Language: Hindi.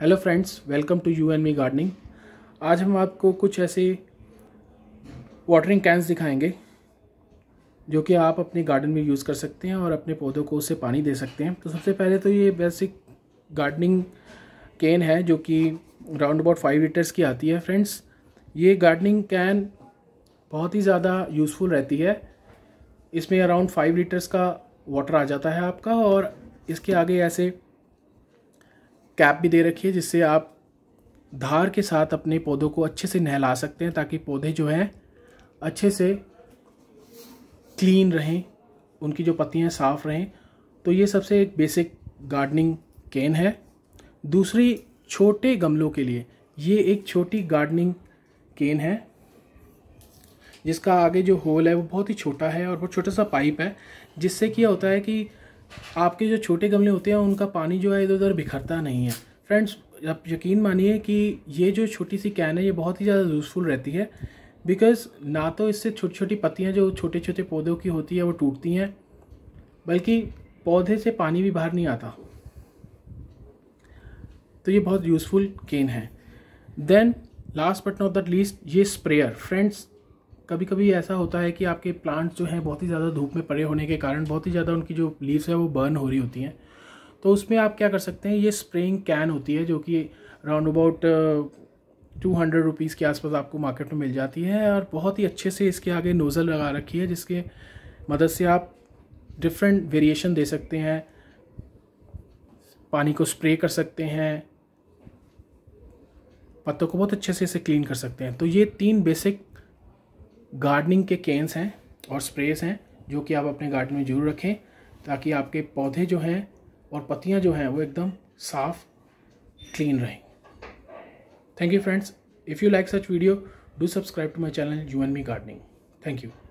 hello friends welcome to you and me gardening आज हम आपको कुछ ऐसे वाटरिंग कैंस दिखाएंगे जो कि आप अपने गार्डन में यूज़ कर सकते हैं और अपने पौधों को उससे पानी दे सकते हैं तो सबसे पहले तो ये बेसिक गार्डनिंग कैन है जो कि राउंड अबाउट फाइव लीटर्स की आती है फ्रेंड्स ये गार्डनिंग कैन बहुत ही ज़्यादा यूज़फुल रहती है इसमें अराउंड फाइव लीटर्स का वाटर आ जाता है आपका और इसके आगे ऐसे कैप भी दे रखी है जिससे आप धार के साथ अपने पौधों को अच्छे से नहला सकते हैं ताकि पौधे जो हैं अच्छे से क्लीन रहें उनकी जो पत्तियाँ साफ़ रहें तो ये सबसे एक बेसिक गार्डनिंग केन है दूसरी छोटे गमलों के लिए ये एक छोटी गार्डनिंग केन है जिसका आगे जो होल है वो बहुत ही छोटा है और वो छोटा सा पाइप है जिससे क्या होता है कि आपके जो छोटे गमले होते हैं उनका पानी जो है इधर उधर बिखरता नहीं है फ्रेंड्स आप यकीन मानिए कि ये जो छोटी सी कैन है ये बहुत ही ज़्यादा यूज़फुल रहती है बिकॉज़ ना तो इससे छोटी छोटी पत्तियाँ जो छोटे छोटे पौधों की होती है वो टूटती हैं बल्कि पौधे से पानी भी बाहर नहीं आता तो ये बहुत यूज़फुल केन है then last but not that least ये स्प्रेयर फ्रेंड्स कभी कभी ऐसा होता है कि आपके प्लांट्स जो हैं बहुत ही ज़्यादा धूप में पड़े होने के कारण बहुत ही ज़्यादा उनकी जो लीव्स है वो बर्न हो रही होती हैं तो उसमें आप क्या कर सकते हैं ये स्प्रेइंग कैन होती है जो कि round about two hundred rupees के आसपास आपको मार्केट में मिल जाती है और बहुत ही अच्छे से इसके आगे नोज़ल लगा रखी है जिसके मदद से आप डिफरेंट वेरिएशन दे सकते हैं पानी को स्प्रे कर सकते हैं पत्तों को बहुत अच्छे से इसे क्लीन कर सकते हैं तो ये तीन बेसिक गार्डनिंग के केन्स हैं और स्प्रेस हैं जो कि आप अपने गार्डन में ज़रूर रखें ताकि आपके पौधे जो हैं और पत्तियाँ जो हैं वो एकदम साफ़ क्लीन रहें thank you friends if you like such video do subscribe to my channel you and me gardening thank you